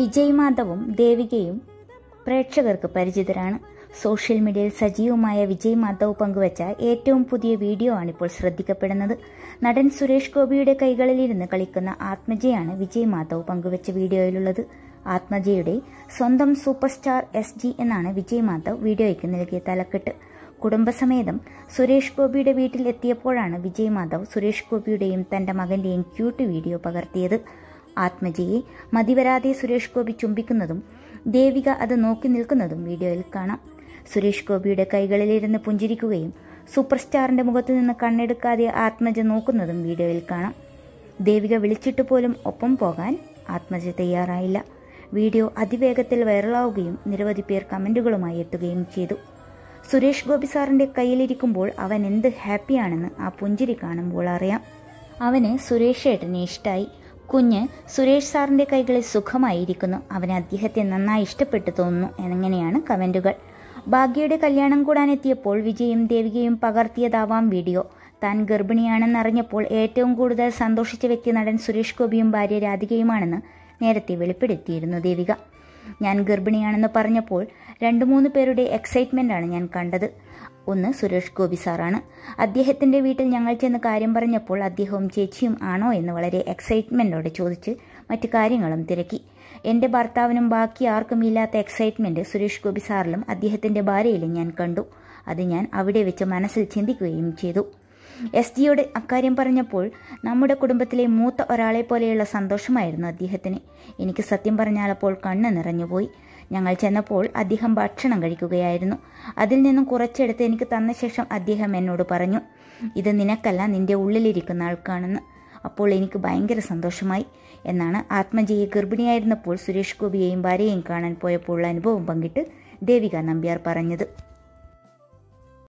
വിജയ് മാധവും ദേവികയും പ്രേക്ഷകർക്ക് പരിചിതരാണ് സോഷ്യൽ മീഡിയയിൽ സജീവമായ വിജയ് മാധവ് പങ്കുവച്ച ഏറ്റവും പുതിയ വീഡിയോ ആണിപ്പോൾ ശ്രദ്ധിക്കപ്പെടുന്നത് നടൻ സുരേഷ് ഗോപിയുടെ കൈകളിലിരുന്ന് കളിക്കുന്ന ആത്മജയാണ് വിജയ് മാധവ് പങ്കുവച്ച വീഡിയോയിലുള്ളത് ആത്മജയുടെ സ്വന്തം സൂപ്പർ സ്റ്റാർ എസ് ജി എന്നാണ് വിജയ് മാധവ് വീഡിയോയ്ക്ക് നൽകിയ തലക്കെട്ട് കുടുംബസമേതം സുരേഷ് ഗോപിയുടെ വീട്ടിൽ എത്തിയപ്പോഴാണ് വിജയ് മാധവ് സുരേഷ് ഗോപിയുടെയും തന്റെ മകന്റെയും ക്യൂട്ട് വീഡിയോ പകർത്തിയത് ആത്മജയെ മതിവരാതെ സുരേഷ് ഗോപി ചുംബിക്കുന്നതും ദേവിക അത് നോക്കി നിൽക്കുന്നതും വീഡിയോയിൽ കാണാം സുരേഷ് ഗോപിയുടെ കൈകളിലിരുന്ന് പുഞ്ചിരിക്കുകയും സൂപ്പർ സ്റ്റാറിന്റെ മുഖത്തു നിന്ന് കണ്ണെടുക്കാതെ ആത്മജ നോക്കുന്നതും വീഡിയോയിൽ കാണാം ദേവിക വിളിച്ചിട്ട് പോലും ഒപ്പം പോകാൻ ആത്മജ തയ്യാറായില്ല വീഡിയോ അതിവേഗത്തിൽ വൈറലാവുകയും നിരവധി പേർ കമന്റുകളുമായി എത്തുകയും ചെയ്തു സുരേഷ് ഗോപി സാറിന്റെ കയ്യിലിരിക്കുമ്പോൾ അവൻ എന്ത് ഹാപ്പിയാണെന്ന് ആ പുഞ്ചിരി കാണുമ്പോൾ അറിയാം അവന് സുരേഷ് ഏട്ടനെ ഇഷ്ടമായി കുഞ്ഞ് സുരേഷ് സാറിൻ്റെ കൈകളിൽ സുഖമായിരിക്കുന്നു അവന് അദ്ദേഹത്തെ നന്നായി ഇഷ്ടപ്പെട്ടു തോന്നുന്നു എന്നിങ്ങനെയാണ് കമൻറ്റുകൾ ഭാഗ്യയുടെ കല്യാണം കൂടാനെത്തിയപ്പോൾ വിജയും ദേവികയും പകർത്തിയതാവാം വീഡിയോ താൻ ഗർഭിണിയാണെന്നറിഞ്ഞപ്പോൾ ഏറ്റവും കൂടുതൽ സന്തോഷിച്ച വ്യക്തി നടൻ സുരേഷ് ഗോപിയും ഭാര്യ രാധികയുമാണെന്ന് നേരത്തെ വെളിപ്പെടുത്തിയിരുന്നു ദേവിക ഞാൻ ഗർഭിണിയാണെന്ന് പറഞ്ഞപ്പോൾ രണ്ട് മൂന്ന് പേരുടെ എക്സൈറ്റ്മെൻ്റാണ് ഞാൻ കണ്ടത് ഒന്ന് സുരേഷ് ഗോപി സാറാണ് അദ്ദേഹത്തിൻ്റെ വീട്ടിൽ ഞങ്ങൾ ചെന്ന് കാര്യം പറഞ്ഞപ്പോൾ അദ്ദേഹവും ചേച്ചിയും ആണോ എന്ന് വളരെ എക്സൈറ്റ്മെൻറ്റോടെ ചോദിച്ച് മറ്റു കാര്യങ്ങളും തിരക്കി എൻ്റെ ഭർത്താവിനും ബാക്കി ആർക്കും ഇല്ലാത്ത എക്സൈറ്റ്മെൻറ്റ് സുരേഷ് ഗോപി സാറിലും അദ്ദേഹത്തിൻ്റെ ഭാര്യയിലും ഞാൻ കണ്ടു അത് ഞാൻ അവിടെ വെച്ച് മനസ്സിൽ ചിന്തിക്കുകയും ചെയ്തു എസ് ജിയോട് അക്കാര്യം പറഞ്ഞപ്പോൾ നമ്മുടെ കുടുംബത്തിലെ മൂത്ത ഒരാളെ പോലെയുള്ള സന്തോഷമായിരുന്നു അദ്ദേഹത്തിന് എനിക്ക് സത്യം പറഞ്ഞാൽ അപ്പോൾ കണ്ണ് നിറഞ്ഞുപോയി ഞങ്ങൾ ചെന്നപ്പോൾ അദ്ദേഹം ഭക്ഷണം കഴിക്കുകയായിരുന്നു അതിൽ നിന്നും കുറച്ചെടുത്ത് എനിക്ക് തന്ന ശേഷം അദ്ദേഹം എന്നോട് പറഞ്ഞു ഇത് നിനക്കല്ല നിന്റെ ഉള്ളിലിരിക്കുന്ന ആൾക്കാണെന്ന് അപ്പോൾ എനിക്ക് ഭയങ്കര സന്തോഷമായി എന്നാണ് ആത്മജയെ ഗർഭിണിയായിരുന്നപ്പോൾ സുരേഷ് ഗോപിയെയും ഭാര്യയെയും കാണാൻ പോയപ്പോഴുള്ള അനുഭവം പങ്കിട്ട് ദേവിക നമ്പ്യാർ പറഞ്ഞത്